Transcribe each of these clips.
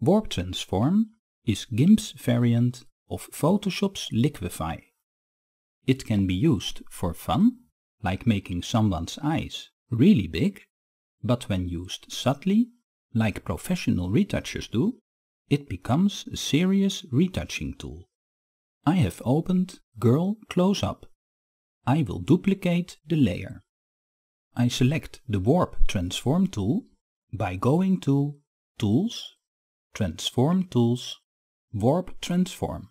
Warp Transform is GIMP's variant of Photoshop's Liquify. It can be used for fun, like making someone's eyes really big, but when used subtly, like professional retouchers do, it becomes a serious retouching tool. I have opened Girl Close Up. I will duplicate the layer. I select the Warp Transform tool by going to Tools Transform Tools, Warp Transform.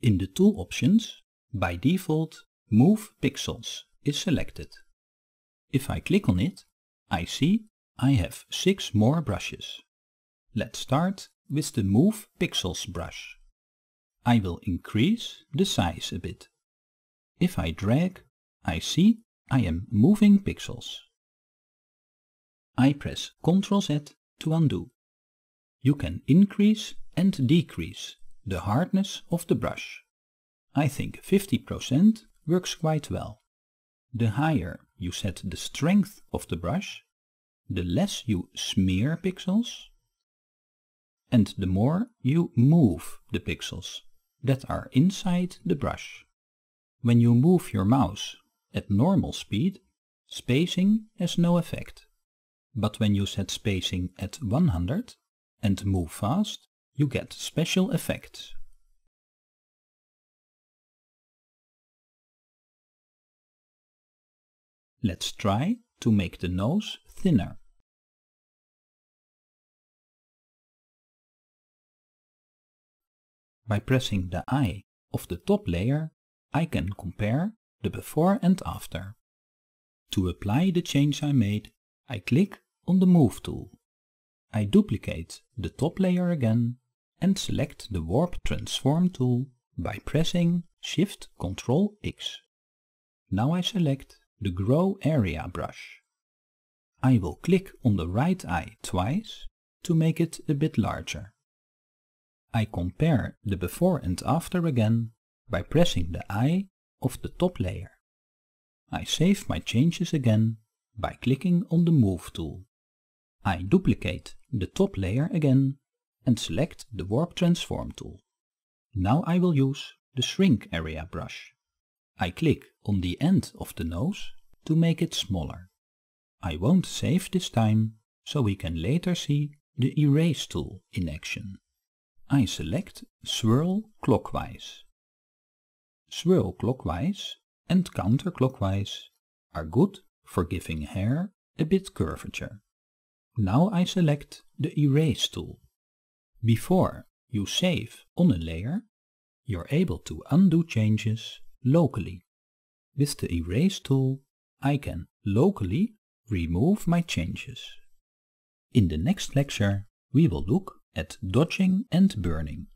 In the Tool options, by default, Move Pixels is selected. If I click on it, I see I have six more brushes. Let's start with the Move Pixels brush. I will increase the size a bit. If I drag, I see I am moving pixels. I press Ctrl Z to undo you can increase and decrease the hardness of the brush. I think 50% works quite well. The higher you set the strength of the brush, the less you smear pixels, and the more you move the pixels that are inside the brush. When you move your mouse at normal speed, spacing has no effect. But when you set spacing at 100, and move fast, you get special effects. Let's try to make the nose thinner. By pressing the eye of the top layer, I can compare the before and after. To apply the change I made, I click on the Move tool. I duplicate the top layer again and select the Warp Transform tool by pressing Shift Ctrl X. Now I select the Grow Area brush. I will click on the right eye twice to make it a bit larger. I compare the before and after again by pressing the eye of the top layer. I save my changes again by clicking on the Move tool. I duplicate the top layer again and select the Warp Transform tool. Now I will use the Shrink Area brush. I click on the end of the nose to make it smaller. I won't save this time, so we can later see the Erase tool in action. I select Swirl Clockwise. Swirl clockwise and counterclockwise are good for giving hair a bit curvature. Now I select the Erase tool. Before you save on a layer, you're able to undo changes locally. With the Erase tool, I can locally remove my changes. In the next lecture, we will look at dodging and burning.